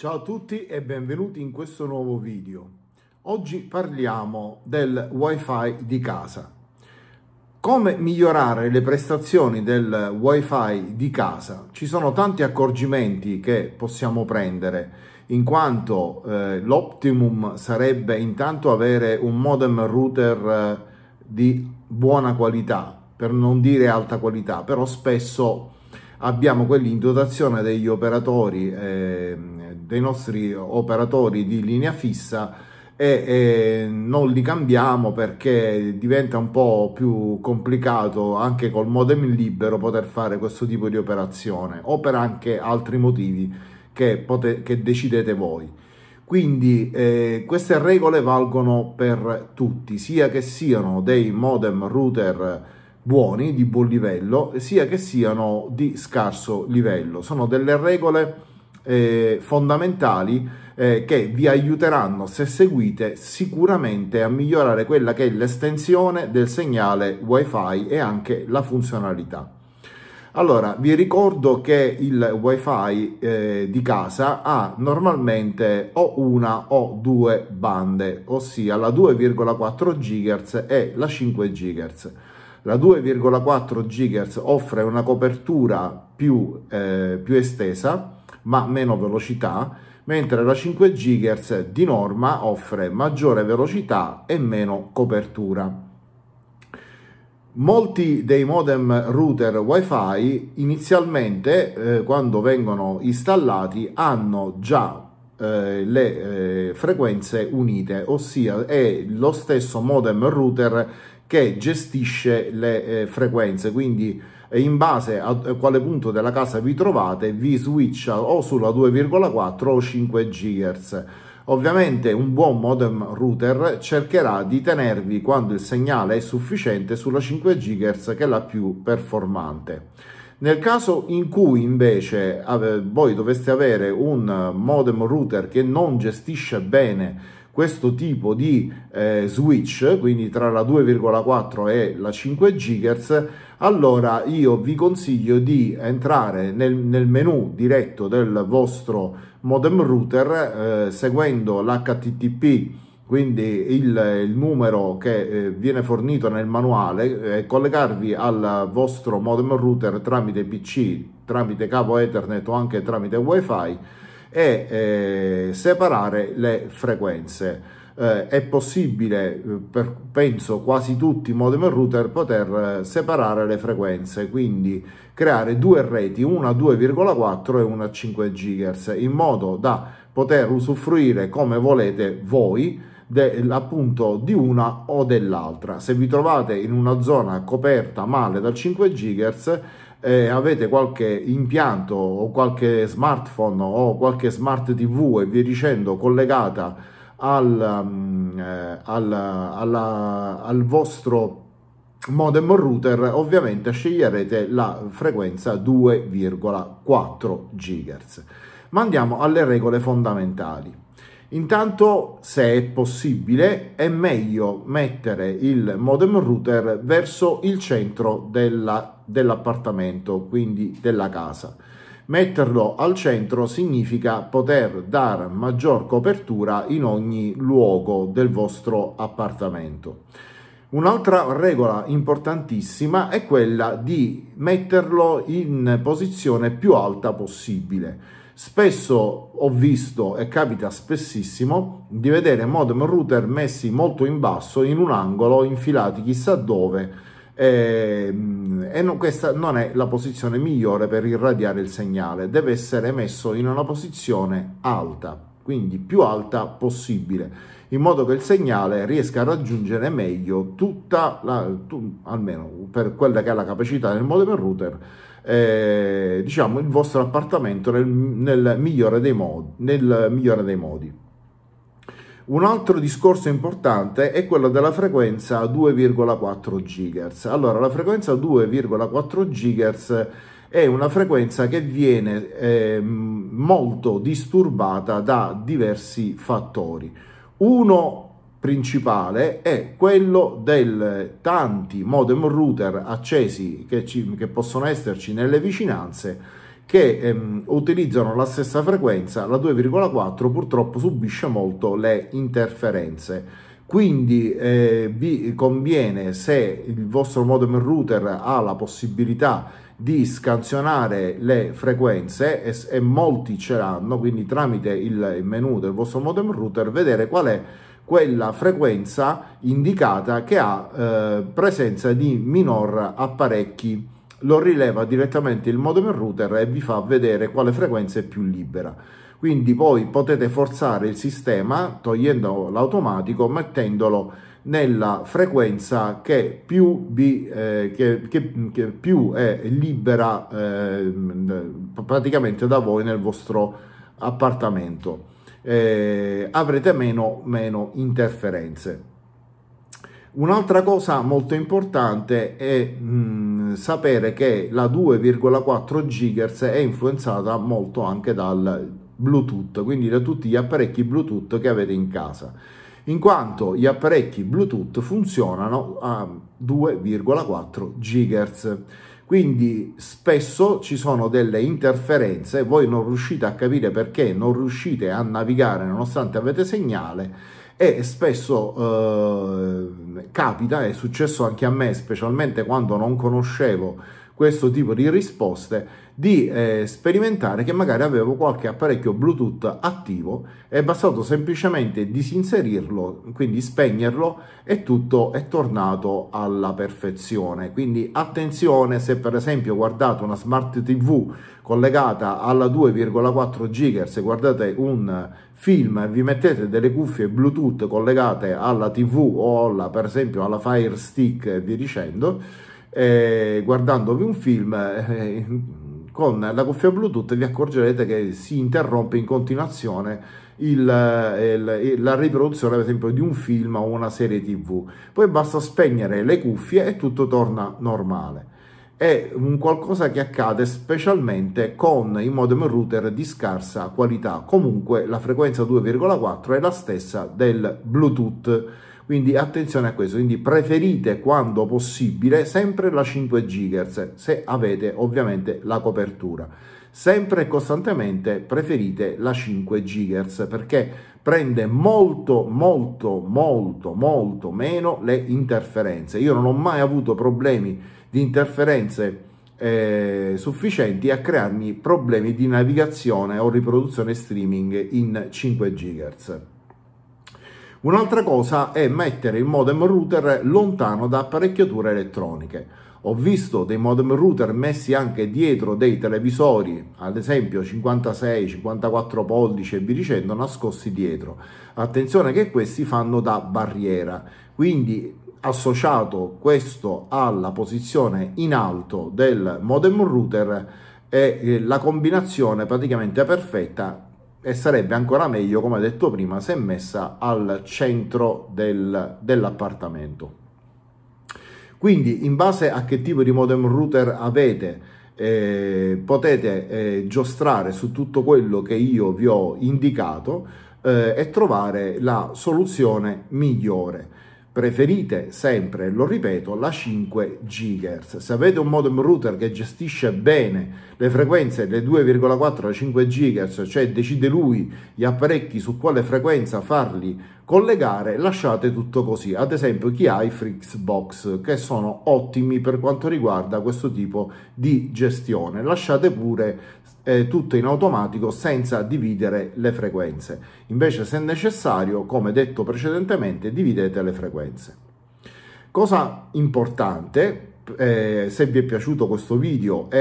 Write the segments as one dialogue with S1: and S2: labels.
S1: Ciao a tutti e benvenuti in questo nuovo video. Oggi parliamo del wifi di casa. Come migliorare le prestazioni del wifi di casa? Ci sono tanti accorgimenti che possiamo prendere in quanto eh, l'optimum sarebbe intanto avere un modem router eh, di buona qualità, per non dire alta qualità, però spesso abbiamo quelli in dotazione degli operatori eh, dei nostri operatori di linea fissa e, e, non li cambiamo perché diventa un po' più complicato anche col modem libero poter fare questo tipo di operazione o per anche altri motivi che, che decidete voi. Quindi eh, queste regole valgono per tutti, sia che siano dei modem router buoni, di buon livello, sia che siano di scarso livello. Sono delle regole eh, fondamentali eh, che vi aiuteranno, se seguite, sicuramente a migliorare quella che è l'estensione del segnale wifi e anche la funzionalità. Allora, vi ricordo che il wifi eh, di casa ha normalmente o una o due bande, ossia la 2,4 GHz e la 5 GHz. La 2,4 GHz offre una copertura più, eh, più estesa, ma meno velocità, mentre la 5 GHz di norma offre maggiore velocità e meno copertura. Molti dei modem router wifi inizialmente eh, quando vengono installati hanno già eh, le eh, frequenze unite, ossia è lo stesso modem router che gestisce le eh, frequenze, quindi e in base a quale punto della casa vi trovate vi switcha o sulla 2,4 o 5 GHz. Ovviamente un buon modem router cercherà di tenervi quando il segnale è sufficiente sulla 5 GHz che è la più performante. Nel caso in cui invece voi doveste avere un modem router che non gestisce bene questo tipo di eh, switch, quindi tra la 2,4 e la 5 GHz, allora io vi consiglio di entrare nel, nel menu diretto del vostro modem router eh, seguendo l'HTTP quindi il, il, numero che eh, viene fornito nel manuale eh, collegarvi al vostro modem router tramite PC, tramite cavo Ethernet o anche tramite WiFi e eh, separare le frequenze. Eh, è possibile eh, per penso quasi tutti i modem e router poter eh, separare le frequenze quindi creare due reti una 2,4 e una 5 GHz in modo da poter usufruire come volete voi de, appunto di una o dell'altra se vi trovate in una zona coperta male dal 5 GHz eh, avete qualche impianto o qualche smartphone o qualche smart tv e via dicendo collegata al, um, eh, al, alla, al vostro modem router ovviamente sceglierete la frequenza 2,4 GHz. Ma andiamo alle regole fondamentali. Intanto, se è possibile, è meglio mettere il modem router verso il centro della, dell'appartamento, quindi della casa. Metterlo al centro significa poter dare maggior copertura in ogni luogo del vostro appartamento. Un'altra regola importantissima è quella di metterlo in posizione più alta possibile Spesso ho visto, e capita spessissimo, di vedere modem router messi molto in basso, in un angolo, infilati chissà dove, ehm, e, e non, questa non è la posizione migliore per irradiare il segnale, deve essere messo in una posizione alta, quindi più alta possibile, in modo che il segnale riesca a raggiungere meglio tutta la, tu, almeno per quella che è la capacità del modem router, eh, diciamo, il vostro appartamento nel, nel, migliore dei modi, nel migliore dei modi. Un altro discorso importante è quello della frequenza 2,4 GHz. Allora, la frequenza 2,4 GHz è una frequenza che viene eh, molto disturbata da diversi fattori. Uno principale è quello del tanti modem router accesi che, ci, che, possono esserci nelle vicinanze che ehm, utilizzano la stessa frequenza, la 2,4 purtroppo subisce molto le interferenze. Quindi eh, vi conviene se il vostro modem router ha la possibilità di scansionare le frequenze e, e molti ce l'hanno, quindi tramite il menu del vostro modem router vedere qual è quella frequenza indicata che ha eh, presenza di minor apparecchi. Lo rileva direttamente il modem router e vi fa vedere quale frequenza è più libera. Quindi voi potete forzare il sistema togliendo l'automatico, mettendolo nella frequenza che più, vi, eh, che, che, che più è libera eh, praticamente da voi nel vostro appartamento eh, avrete meno, meno interferenze. Un'altra cosa molto importante è mh, mm, sapere che la 2,4 GHz è influenzata molto anche dal Bluetooth, quindi da tutti gli apparecchi Bluetooth che avete in casa, in quanto gli apparecchi Bluetooth funzionano a 2,4 GHz. Quindi spesso ci sono delle interferenze, voi non riuscite a capire perché, non riuscite a navigare nonostante avete segnale e spesso eh, capita, è successo anche a me, specialmente quando non conoscevo questo tipo di risposte, di eh, sperimentare che magari avevo qualche apparecchio Bluetooth attivo, è bastato semplicemente disinserirlo, quindi spegnerlo e tutto è tornato alla perfezione. Quindi attenzione se per esempio guardate una smart TV collegata alla 2,4 GHz, guardate un film e vi mettete delle cuffie Bluetooth collegate alla TV o alla, per esempio alla Fire Stick e via dicendo, eh, guardandovi un film eh, con la cuffia Bluetooth vi accorgerete che si interrompe in continuazione il, il, la riproduzione ad esempio di un film o una serie tv poi basta spegnere le cuffie e tutto torna normale è un qualcosa che accade specialmente con i modem router di scarsa qualità comunque la frequenza 2,4 è la stessa del Bluetooth quindi attenzione a questo, quindi preferite quando possibile sempre la 5 GHz se avete ovviamente la copertura. Sempre e costantemente preferite la 5 GHz perché prende molto molto molto molto meno le interferenze. Io non ho mai avuto problemi di interferenze eh, sufficienti a crearmi problemi di navigazione o riproduzione streaming in 5 GHz. Un'altra cosa è mettere il modem router lontano da apparecchiature elettroniche. Ho visto dei modem router messi anche dietro dei televisori, ad esempio 56, 54 pollici e vi dicendo, nascosti dietro. Attenzione che questi fanno da barriera, quindi associato questo alla posizione in alto del modem router è eh, la combinazione praticamente perfetta e sarebbe ancora meglio, come ho detto prima, se messa al centro del, dell'appartamento. Quindi in base a che tipo di modem router avete, eh, potete eh, giostrare su tutto quello che io vi ho indicato eh, e trovare la soluzione migliore. Preferite sempre, lo ripeto, la 5 GHz. Se avete un modem router che gestisce bene le frequenze le 2,4 a 5 GHz, cioè decide lui gli apparecchi su quale frequenza farli collegare, lasciate tutto così. Ad esempio chi ha i Fritzbox, che sono ottimi per quanto riguarda questo tipo di gestione. Lasciate pure eh, tutto in automatico senza dividere le frequenze. Invece se necessario, come detto precedentemente, dividete le frequenze. Cosa importante, eh, se vi è piaciuto questo video, è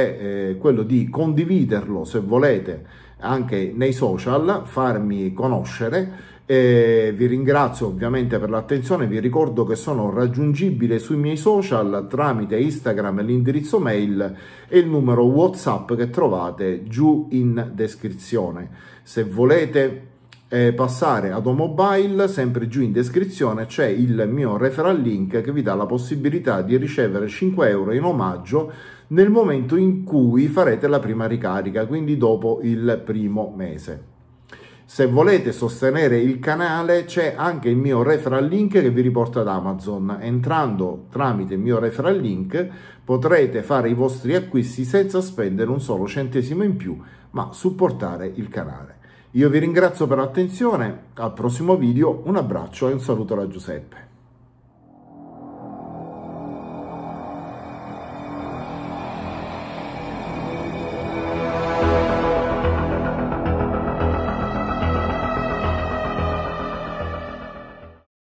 S1: eh, quello di condividerlo se volete anche nei social, farmi conoscere e vi ringrazio ovviamente per l'attenzione, vi ricordo che sono raggiungibile sui miei social tramite Instagram, l'indirizzo mail e il numero WhatsApp che trovate giù in descrizione. Se volete eh, passare ad Omobile, sempre giù in descrizione c'è il mio referral link che vi dà la possibilità di ricevere 5 euro in omaggio nel momento in cui farete la prima ricarica, quindi dopo il primo mese. Se volete sostenere il canale c'è anche il mio referral link che vi riporta ad Amazon. Entrando tramite il mio referral link potrete fare i vostri acquisti senza spendere un solo centesimo in più, ma supportare il canale. Io vi ringrazio per l'attenzione, al prossimo video un abbraccio e un saluto da Giuseppe.